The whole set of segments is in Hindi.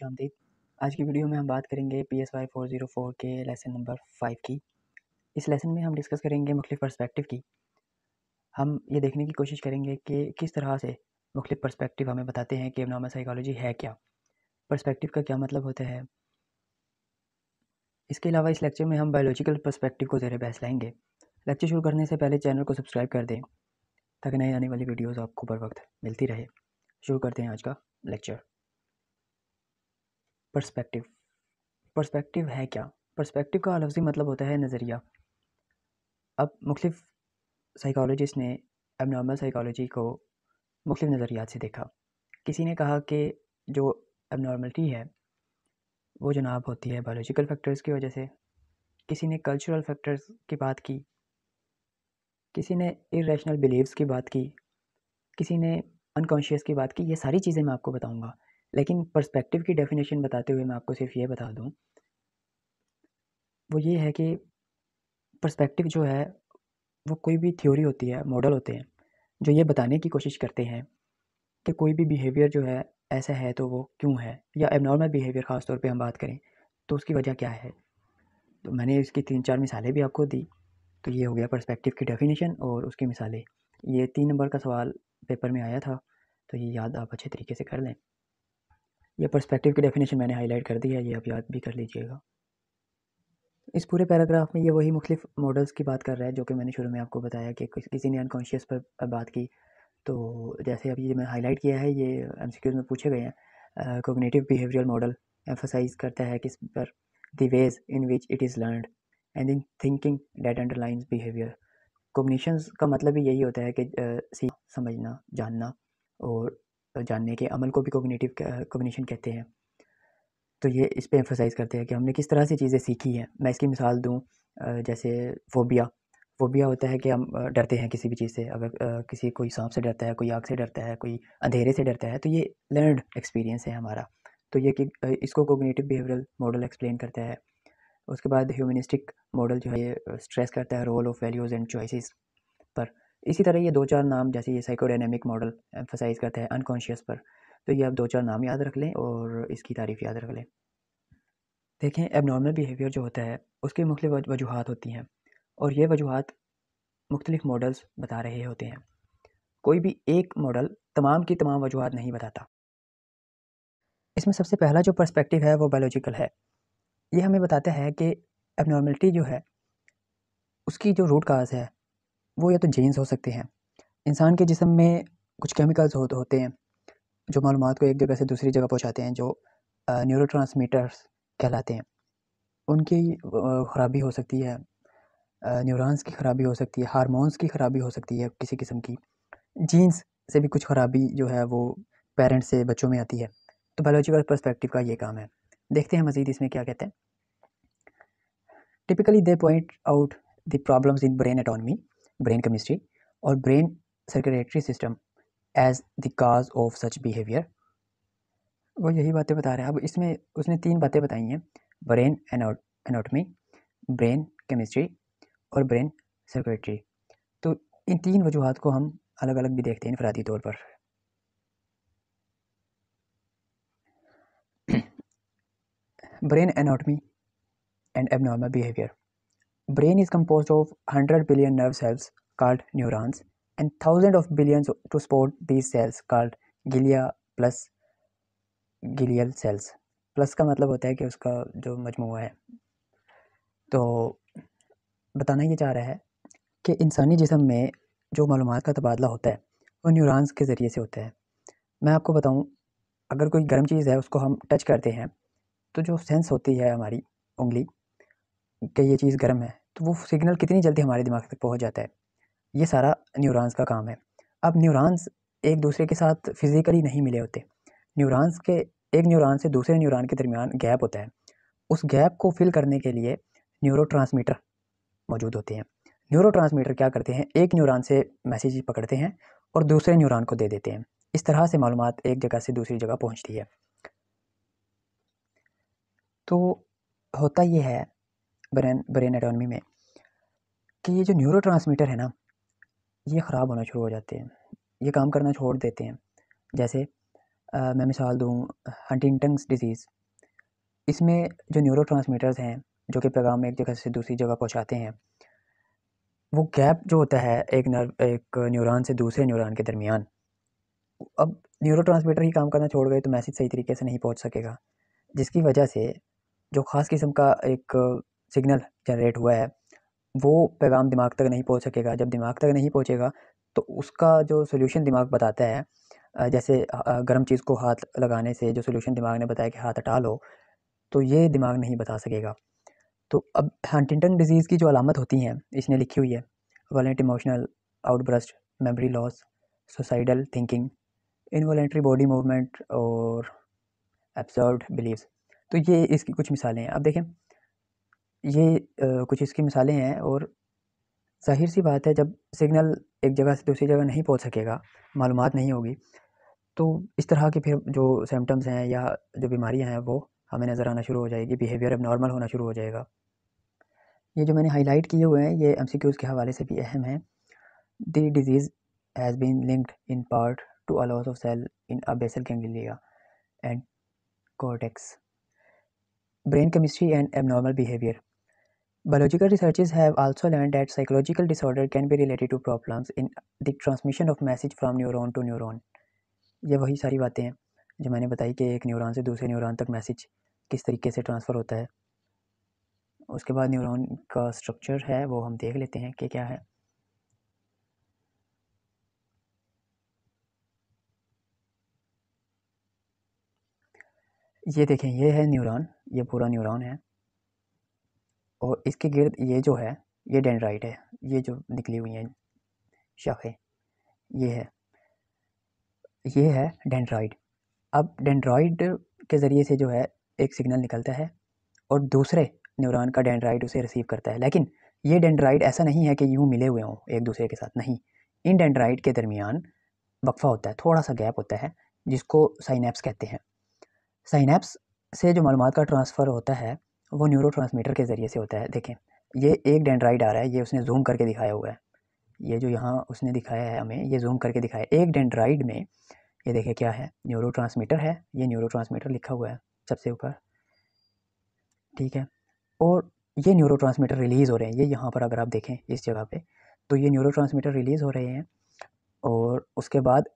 खुश आमदीद आज की वीडियो में हम बात करेंगे P S Y four zero four के लेसन नंबर फाइव की इस लेसन में हम डिस्कस करेंगे मुख्तु पर्सपेक्टिव की हम ये देखने की कोशिश करेंगे कि किस तरह से मुख्तु पर्सपेक्टिव हमें बताते हैं कि एबनॉर्मल साइकोलॉजी है क्या परस्पेक्टिव का क्या मतलब होता है इसके अलावा इस लेक्चर में हम बायोलॉजिकल परस्पेक्टिव को ज़ेर बहस लाएंगे लेक्चर शुरू करने से पहले चैनल को सब्सक्राइब कर दें ताकि नए आने वाली वीडियोज़ आपको बर वक्त मिलती रहे शुरू करते हैं आज का लेक्चर परस्पेक्टिव परस्पेक्टिव है क्या परस्पेक्टिव का लफ्ज़ी मतलब होता है नज़रिया अब मुख्तफ साइकोलॉजिस्ट ने एबनॉर्मल साइकोलॉजी को मुख्तफ नज़रियात से देखा किसी ने कहा कि जो एबनॉर्मलिटी है वो जनाब होती है बायोलॉजिकल फैक्टर्स की वजह से किसी ने कल्चरल फैक्टर्स की बात की किसी ने इेशनल बिलीव्स की बात की किसी ने अनकॉन्शियस की बात की ये सारी चीज़ें मैं आपको बताऊंगा लेकिन पर्सपेक्टिव की डेफिनेशन बताते हुए मैं आपको सिर्फ ये बता दूँ वो ये है कि पर्सपेक्टिव जो है वो कोई भी थ्योरी होती है मॉडल होते हैं जो ये बताने की कोशिश करते हैं कि कोई भी बिहेवियर जो है ऐसा है तो वो क्यों है या एबनॉर्मल बिहेवियर ख़ास तौर पे हम बात करें तो उसकी वजह क्या है तो मैंने इसकी तीन चार मिसालें भी आपको दी तो ये हो गया पर्सपेक्टिव की डेफिनेशन और उसकी मिसालें ये तीन नंबर का सवाल पेपर में आया था तो ये याद आप अच्छे तरीके से कर लें ये पर्सपेक्टिव की डेफिनेशन मैंने हाईलाइट कर दी है ये आप याद भी कर लीजिएगा इस पूरे पैराग्राफ में ये वही मुख्तफ मॉडल्स की बात कर रहा है जो कि मैंने शुरू में आपको बताया कि किसी ने अनकॉन्शियस पर बात की तो जैसे अभी मैंने हाईलाइट किया है ये एम में पूछे गए हैं कोगनेटिव बिहेवियर मॉडल एम्फोसाइज करता है किस पर the ways in which it is learned and in thinking that underlines behaviour cognitions का मतलब भी यही होता है कि uh, सीख समझना जानना और जानने के अमल को भी कोगनेटिव कोगनीशन कहते हैं तो ये इस पर एम्फोसाइज़ करते हैं कि हमने किस तरह से चीज़ें सीखी हैं मैं इसकी मिसाल दूँ जैसे फोबिया फोबिया होता है कि हम डरते हैं किसी भी चीज़ से अगर किसी कोई सांप से डरता है कोई आग से डरता है कोई अंधेरे से डरता है तो ये लर्नड एक्सपीरियंस है हमारा तो ये कि इसको कोगनेटिव बिहेवियरल मॉडल एक्सप्लेन करता है उसके बाद ह्यूमनिस्टिक मॉडल जो है ये स्ट्रेस करता है role of values and choices पर इसी तरह ये दो चार नाम जैसे ये साइकोडाइनमिक मॉडल एम्फोसाइज करते हैं अनकॉन्शियस पर तो ये आप दो चार नाम याद रख लें और इसकी तारीफ़ याद रख लें देखें एबनॉर्मल बिहेवियर जो होता है उसकी मुख्त वजूहत होती हैं और ये वजूहत मुख्तलिफ मॉडल्स बता रहे होते हैं कोई भी एक मॉडल तमाम की तमाम वजूहत नहीं बताता इसमें सबसे पहला जो पर्सपेक्टिव है वो बायोलॉजिकल है ये हमें बताता है कि एबनॉर्मलिटी जो है उसकी जो रूट काज है वो या तो जेंस हो सकते हैं इंसान के जिसम में कुछ केमिकल्स हो, होते हैं जो मालूम को एक जगह से दूसरी जगह पहुँचाते हैं जो न्यूरो कहलाते हैं उनकी ख़राबी हो सकती है न्यूरॉन्स की ख़राबी हो सकती है हारमोन्स की ख़राबी हो सकती है किसी किस्म की जीन्स से भी कुछ ख़राबी जो है वो पेरेंट्स से बच्चों में आती है तो बायोलॉजिकल पर्सपेक्टिव का ये काम है देखते हैं मज़ीद इसमें क्या कहते हैं typically they point out the problems in brain anatomy brain chemistry or brain circulatory system as the cause of such behavior वो यही बातें बता रहे हैं अब इसमें उसने तीन बातें बताई हैं ब्रेन एनाटॉमी ब्रेन केमिस्ट्री और ब्रेन सर्कुलेटरी तो इन तीन वजूहत को हम अलग अलग भी देखते हैं इनफरादी तौर पर brain anatomy and abnormal behaviour brain is compose of hundred billion nerve cells called neurons and thousand of billions to support these cells called glia plus glial cells. Plus का मतलब होता है कि उसका जो मजमू है तो बताना ये चाह रहा है कि इंसानी जिसम में जो मालूम का तबादला होता है वो न्यूरानस के ज़रिए से होता है मैं आपको बताऊँ अगर कोई गर्म चीज़ है उसको हम टच करते हैं तो जो सेंस होती है हमारी उंगली कि ये चीज़ गर्म है तो वो सिग्नल कितनी जल्दी हमारे दिमाग तक पहुँच जाता है ये सारा न्यूरॉन्स का काम है अब न्यूरॉन्स एक दूसरे के साथ फिज़िकली नहीं मिले होते न्यूरॉन्स के एक न्यूरॉन से दूसरे न्यूरॉन के दरमियान गैप होता है उस गैप को फिल करने के लिए न्यूरो मौजूद होते हैं न्यूरो क्या करते हैं एक न्यूरान से मैसेज पकड़ते हैं और दूसरे न्यूरान को दे देते हैं इस तरह से मालूम एक जगह से दूसरी जगह पहुँचती है तो होता यह है ब्रेन ब्रेन एटॉनमी में कि ये जो न्यूरो है ना ये ख़राब होना शुरू हो जाते हैं ये काम करना छोड़ देते हैं जैसे आ, मैं मिसाल दूँ हंटिंगटन्स डिज़ीज़ इसमें जो न्यूरो हैं जो कि पैगाम एक जगह से दूसरी जगह पहुँचाते हैं वो गैप जो होता है एक नर्व एक न्यूरॉन से दूसरे न्यूरॉन के दरमियान अब न्यूरो ही काम करना छोड़ गए तो मैसेज सही तरीके से नहीं पहुँच सकेगा जिसकी वजह से जो ख़ास किस्म का एक सिग्नल जनरेट हुआ है वो पैगाम दिमाग तक नहीं पहुंच सकेगा जब दिमाग तक नहीं पहुंचेगा तो उसका जो सोल्यूशन दिमाग बताता है जैसे गर्म चीज़ को हाथ लगाने से जो सोल्यूशन दिमाग ने बताया कि हाथ हटा लो तो ये दिमाग नहीं बता सकेगा तो अब हंटिंगटन डिजीज़ की जो अलामत होती हैं इसने लिखी हुई है violent emotional outburst memory loss suicidal thinking involuntary body movement और एब्सर्व बिलीव्स तो ये इसकी कुछ मिसालें हैं अब देखें ये कुछ इसकी मिसालें हैं और ज़ाहिर सी बात है जब सिग्नल एक जगह से दूसरी जगह नहीं पहुंच सकेगा मालूम नहीं होगी तो इस तरह के फिर जो सिम्टम्स हैं या जो बीमारियां हैं वो हमें नज़र आना शुरू हो जाएगी बिहेवियर अब नॉर्मल होना शुरू हो जाएगा ये जो मैंने हाईलाइट किए हुए हैं ये एम के हवाले से भी अहम हैं the disease has been linked in part to a loss of cell in a basal ganglia and cortex brain chemistry and abnormal behaviour Biological researchers have also learned that psychological disorder can be related to problems in the transmission of message from neuron to neuron. ये वही सारी बातें हैं जो मैंने बताई कि एक न्यूरॉन से दूसरे न्यूरॉन तक मैसेज किस तरीके से ट्रांसफ़र होता है उसके बाद न्यूरॉन का स्ट्रक्चर है वो हम देख लेते हैं कि क्या है ये देखें ये है न्यूरॉन ये पूरा न्यूरॉन है और इसके गिर्द ये जो है ये डेंड्राइट है ये जो निकली हुई हैं शाखें ये है ये है डेंड्राइड अब डेंड्राइड के ज़रिए से जो है एक सिग्नल निकलता है और दूसरे न्यूरॉन का डेंड्राइड उसे रिसीव करता है लेकिन ये डेंड्राइड ऐसा नहीं है कि यूँ मिले हुए हों एक दूसरे के साथ नहीं इन डेंड्राइड के दरमियान वक्फा होता है थोड़ा सा गैप होता है जिसको साइनेप्स कहते हैं साइनेप्स से जो मालूम का ट्रांसफ़र होता है वो न्यूरो के ज़रिए से होता है देखें ये एक डेंड्राइड आ रहा है ये उसने जूम करके दिखाया हुआ है ये जो यहाँ उसने दिखाया है हमें ये जूम करके दिखाया है एक डेंड्राइड में ये देखें क्या है न्यूरो है ये न्यूरो लिखा हुआ है सबसे ऊपर ठीक है और ये न्यूरो रिलीज़ हो रहे हैं ये यहाँ पर अगर आप देखें इस जगह पर तो ये न्यूरो रिलीज़ हो रहे हैं और उसके बाद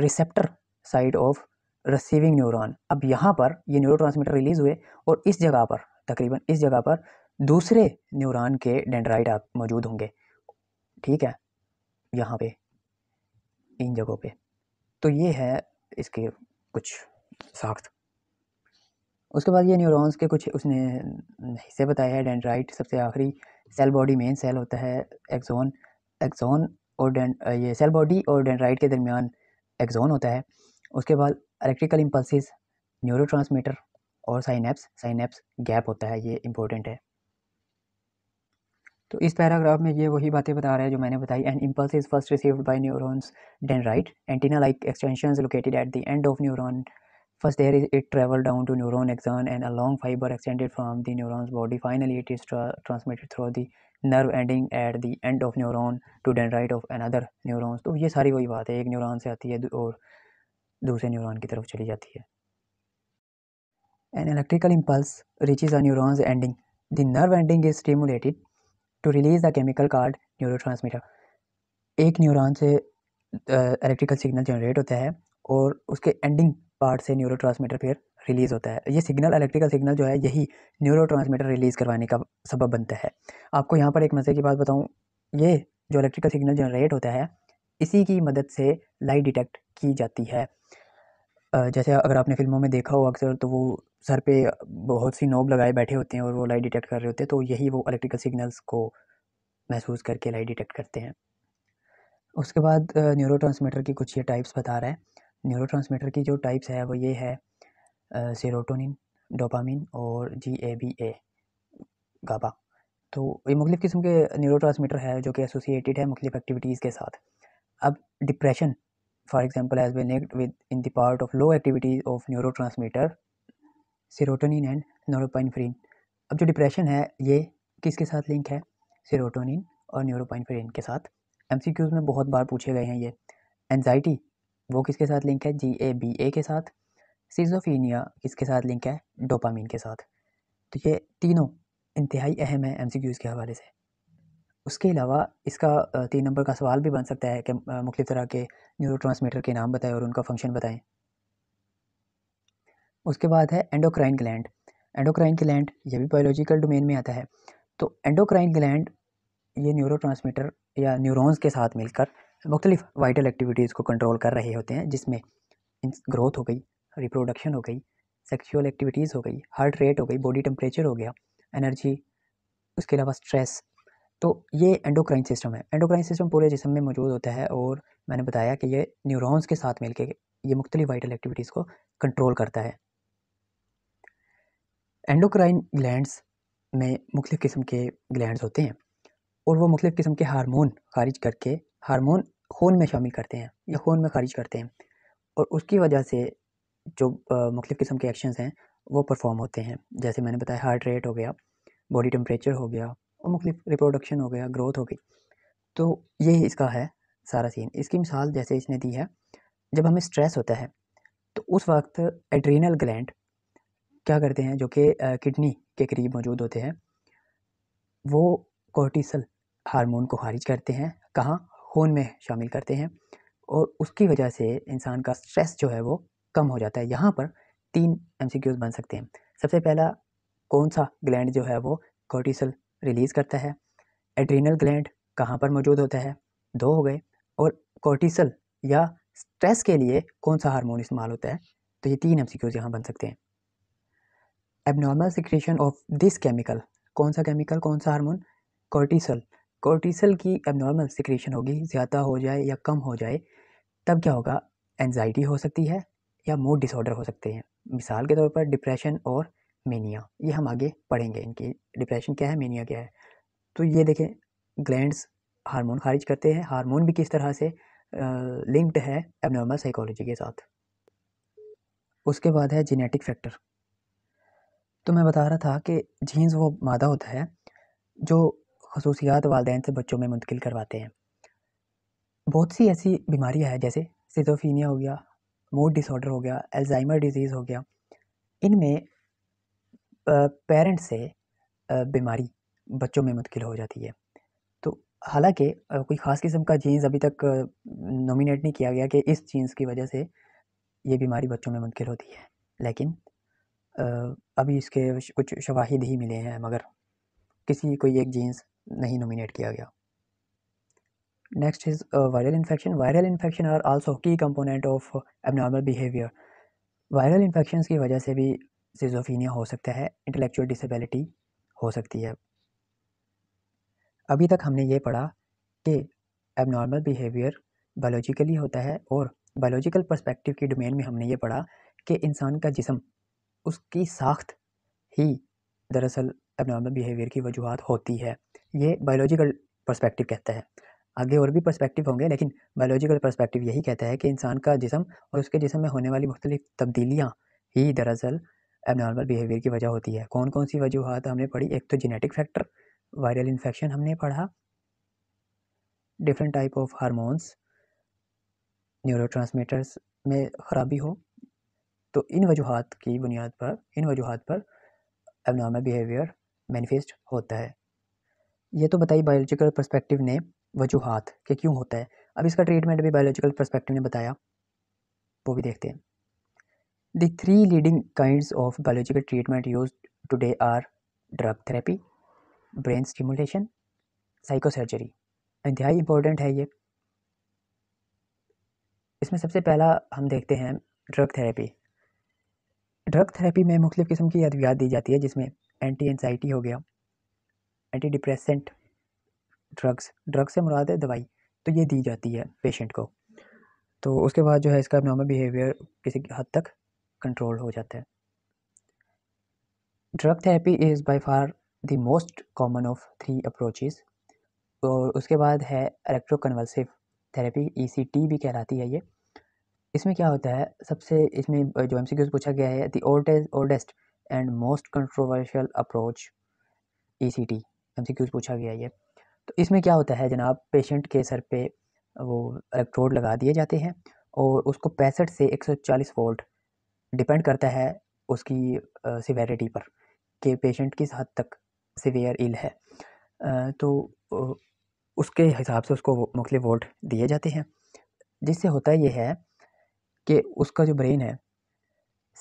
receptor side of receiving neuron अब यहाँ पर ये न्यूरो रिलीज़ हुए और इस जगह पर तकरीबन इस जगह पर दूसरे न्यूरॉन के डेंड्राइट आप मौजूद होंगे ठीक है यहाँ पे इन जगहों पे तो ये है इसके कुछ साख्त उसके बाद ये न्यूरॉन्स के कुछ उसने हिस्से बताए हैं डेंड्राइट सबसे आखिरी सेल बॉडी मेन सेल होता है एक्सोन एक्सोन और डें ये सेल बॉडी और डेंड्राइट के दरमियान एक्सोन होता है उसके बाद इलेक्ट्रिकल इम्पल्सिस न्यूरो और साइनेप्स साइनेप्स गैप होता है ये इम्पोर्टेंट है तो इस पैराग्राफ में ये वही बातें बता रहा है जो मैंने बताई and impulse is first received by neurons dendrite antenna like extension located at the end of neuron first there is it travel down to neuron axon and a long fibre extended from the neurons body finally it is transmitted through the nerve ending at the end of neuron to dendrite of another neurons तो ये सारी वही बात है एक न्यूरोन से आती है और दूसरे न्यूरोन की तरफ चली जाती है An electrical impulse reaches a neuron's ending. The nerve ending is stimulated to release the chemical called neurotransmitter. एक neuron से इलेक्ट्रिकल सिग्नल जनरेट होता है और उसके एंडिंग पार्ट से न्यूरो ट्रांसमीटर फिर रिलीज़ होता है ये सिग्नल इलेक्ट्रिकल सिग्नल जो है यही न्यूरो ट्रांसमीटर रिलीज़ करवाने का सबब बनता है आपको यहाँ पर एक मज़े की बात बताऊँ ये जो इलेक्ट्रिकल सिग्नल जनरेट होता है इसी की मदद से लाइट डिटेक्ट की जाती है जैसे अगर आपने फ़िल्मों में देखा हो अक्सर तो वो सर पे बहुत सी नोब लगाए बैठे होते हैं और वो लाइट डिटेक्ट कर रहे होते हैं तो यही वो इलेक्ट्रिकल सिग्नल्स को महसूस करके लाइट डिटेक्ट करते हैं उसके बाद न्यूरो की कुछ ये टाइप्स बता रहा है न्यूरो की जो टाइप्स है वो ये है सीरोटोनिन डोपामिन और जी ए बी ए गाबा तो ये मुख्तलिफ़ किस्म के न्यूरो है जो कि एसोसिएटेड है मुख्तु एक्टिविटीज़ के साथ अब depression for example has been linked with in the part of low activities of neurotransmitter serotonin and neuropinephrin अब जो डिप्रेशन है ये किसके साथ लिंक है सीरोटोनिन और न्यूरोपाइनफेरिन के साथ एम में बहुत बार पूछे गए हैं ये एनजाइटी वो किसके साथ लिंक है जी ए बी ए के साथ सीजोफीनिया किसके साथ लिंक है डोपामीन के साथ तो ये तीनों इंतहाई अहम है एम के हवाले से उसके अलावा इसका तीन नंबर का सवाल भी बन सकता है कि मुख्तु तरह के न्यूरोट्रांसमीटर के नाम बताएं और उनका फंक्शन बताएं उसके बाद है एंडोक्राइन ग्लैंड एंडोक्राइन ग्लैंड यह भी बायोलॉजिकल डोमेन में आता है तो एंडोक्राइन ग्लैंड ये न्यूरो या न्यूरोस के साथ मिलकर मुख्तलिफ वाइटल एक्टिविटीज़ को कंट्रोल कर रहे होते हैं जिसमें ग्रोथ हो गई रिप्रोडक्शन हो गई सेक्सुअल एक्टिविटीज़ हो गई हार्ट रेट हो गई बॉडी टेम्परेचर हो गया एनर्जी उसके अलावा स्ट्रेस तो ये एंडोक्राइन सिस्टम है एंडोक्राइन सिस्टम पूरे जिसम में मौजूद होता है और मैंने बताया कि ये न्यूरॉन्स के साथ मिलकर ये मुख्तलि वाइटल एक्टिविटीज़ को कंट्रोल करता है एंडोक्राइन ग्लैंड्स में मुख्त किस्म के ग्लैंड होते हैं और वो मुख्तु किस्म के हारमोन खारिज करके हारमोन खून में शामिल करते हैं या खून में खारिज करते हैं और उसकी वजह से जो मुख्तु किस्म के एक्शन हैं वो परफॉर्म होते हैं जैसे मैंने बताया हार्ट रेट हो गया बॉडी टेम्परेचर हो गया अमुक रिप्रोडक्शन हो गया ग्रोथ हो गई तो ये इसका है सारा सीन इसकी मिसाल जैसे इसने दी है जब हमें स्ट्रेस होता है तो उस वक्त एड्रीनल ग्लैंड क्या करते हैं जो कि किडनी के करीब मौजूद होते हैं वो कोर्टिसल हार्मोन को खारिज करते हैं कहाँ खून में शामिल करते हैं और उसकी वजह से इंसान का स्ट्रेस जो है वो कम हो जाता है यहाँ पर तीन एम बन सकते हैं सबसे पहला कौन सा ग्लैंड जो है वो कोर्टिसल रिलीज़ करता है एड्रीनल ग्लैंड कहाँ पर मौजूद होता है दो हो गए और कोर्टिसल या स्ट्रेस के लिए कौन सा हार्मोन इस्तेमाल होता है तो ये तीन एम सी क्यूज़ यहाँ बन सकते हैं abnormal secretion of this chemical कौन सा केमिकल कौन सा हार्मोन कोर्टिसल कोर्टिसल की एबनॉर्मल सिक्रेशन होगी ज़्यादा हो जाए या कम हो जाए तब क्या होगा एनजाइटी हो सकती है या मूड डिसऑर्डर हो सकते हैं मिसाल के तौर पर डिप्रेशन और मेनिया ये हम आगे पढ़ेंगे इनकी डिप्रेशन क्या है मेनिया क्या है तो ये देखें ग्लैंड्स हार्मोन खारिज करते हैं हार्मोन भी किस तरह से लिंक्ड है एबनॉर्मल साइकोलॉजी के साथ उसके बाद है जेनेटिक फैक्टर तो मैं बता रहा था कि जीन्स वो मादा होता है जो खसूसियात वालदेन से बच्चों में मुंतकिल करवाते हैं बहुत सी ऐसी बीमारियां हैं जैसे सिजोफीनिया हो गया मूड डिसऑर्डर हो गया एल्जाइमर डिजीज़ हो गया इनमें पेरेंट्स से बीमारी बच्चों में मुंतकिल हो जाती है तो हालांकि कोई ख़ास किस्म का जीन्स अभी तक नोमिनेट नहीं किया गया कि इस जीन्स की वजह से ये बीमारी बच्चों में मुंतकिल होती है लेकिन अभी इसके कुछ शवाहिद ही मिले हैं मगर किसी कोई एक जीन्स नहीं नोमिनेट किया गया next is viral infection viral infection are also key component of abnormal behaviour viral infection की वजह से भी सिजोफीनिया हो सकता है इंटेलेक्चुअल डिसेबिलिटी हो सकती है अभी तक हमने ये पढ़ा कि एबनॉर्मल बिहेवियर बायोलॉजिकली होता है और बायोलॉजिकल पर्सपेक्टिव की डोमेन में हमने ये पढ़ा कि इंसान का जिसम उसकी साख्त ही दरअसल एबनॉर्मल बिहेवियर की वजूहत होती है ये बायोलॉजिकल पर्सपेक्टिव कहता है आगे और भी पर्सपेक्टिव होंगे लेकिन बायोलॉजिकल पर्सपेक्टिव यही कहता है कि इंसान का जिसम और उसके जिसम में होने वाली मुख्तलिफ तब्दीलियाँ ही दरअसल एबनॉर्मल बिहेवियर की वजह होती है कौन कौन सी वजूहत हमने पढ़ी एक तो जेनेटिक फैक्टर वायरल इन्फेक्शन हमने पढ़ा different type of hormones transmitters में ख़राबी हो तो इन वजूहत की बुनियाद पर इन वजूहत पर एबनॉर्मल बिहेवियर मैनिफेस्ट होता है ये तो बताई बायोलॉजिकल परस्पेक्टिव ने वजूहत के क्यों होता है अब इसका ट्रीटमेंट भी बायोलॉजिकल परस्पेक्टिव ने बताया वो भी देखते हैं The three leading kinds of biological treatment used today are drug therapy, brain stimulation, psychosurgery. इंतहाई इम्पोर्टेंट है ये इसमें सबसे पहला हम देखते हैं ड्रग थेरेपी ड्रग थेरेपी में मुख्त किस्म की अद्वियात दी जाती है जिसमें एंटी एनजाइटी हो गया एंटी डिप्रेसेंट ड्रग्स ड्रग्स से मुराद है दवाई तो ये दी जाती है पेशेंट को तो उसके बाद जो है इसका नॉर्मल बिहेवियर किसी हद तक कंट्रोल हो जाता है drug therapy is by far the most common of three approaches और उसके बाद है इलेक्ट्रोकन्वल्सिव थेरेपी ईसीटी भी कहलाती है ये इसमें क्या होता है सबसे इसमें जो एम पूछा गया है the oldest oldest and most controversial approach E C T एम पूछा गया ये तो इसमें क्या होता है जनाब पेशेंट के सर पे वो इलेक्ट्रोड लगा दिए जाते हैं और उसको पैंसठ से 140 वोल्ट डिपेंड करता है उसकी सिवेरिटी पर कि पेशेंट किस हद तक सिवियर इल है तो उसके हिसाब से उसको मुख्तलिफ वोट दिए जाते हैं जिससे होता यह है कि उसका जो ब्रेन है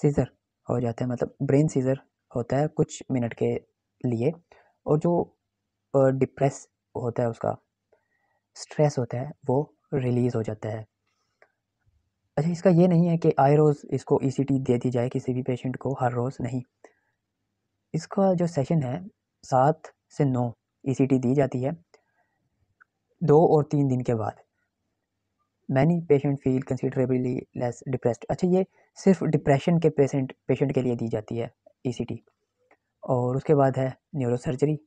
सीज़र हो जाता है मतलब ब्रेन सीज़र होता है कुछ मिनट के लिए और जो डिप्रेस होता है उसका स्ट्रेस होता है वो रिलीज़ हो जाता है अच्छा इसका ये नहीं है कि आए रोज़ इसको ई e दे दी जाए किसी भी पेशेंट को हर रोज़ नहीं इसका जो सेशन है सात से नौ ई e दी जाती है दो और तीन दिन के बाद many patient feel considerably less depressed अच्छा ये सिर्फ डिप्रेशन के पेशेंट पेशेंट के लिए दी जाती है ई e और उसके बाद है न्यूरोसर्जरी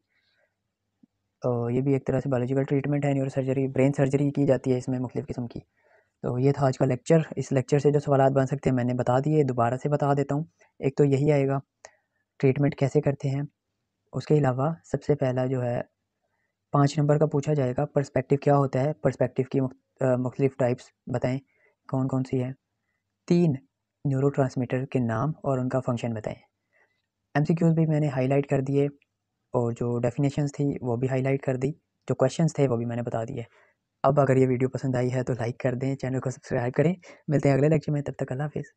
ये भी एक तरह से बायोलॉजिकल ट्रीटमेंट है न्यूरोसर्जरी ब्रेन सर्जरी की जाती है इसमें मुख्तु किस्म की तो ये था आज का लेक्चर इस लेक्चर से जो सवाल बन सकते हैं मैंने बता दिए दोबारा से बता देता हूँ एक तो यही आएगा ट्रीटमेंट कैसे करते हैं उसके अलावा सबसे पहला जो है पाँच नंबर का पूछा जाएगा पर्सपेक्टिव क्या होता है पर्सपेक्टिव की मुख्तलिफ टाइप्स बताएं कौन कौन सी है तीन न्यूरो के नाम और उनका फंक्शन बताएं एम भी मैंने हाईलाइट कर दिए और जो डेफिनेशंस थी वो भी हाईलाइट कर दी जो क्वेश्चंस थे वो भी मैंने बता दिए अब अगर ये वीडियो पसंद आई है तो लाइक कर दें चैनल को सब्सक्राइब करें मिलते हैं अगले लेक्चर में तब तक अल्लाह हाफिज़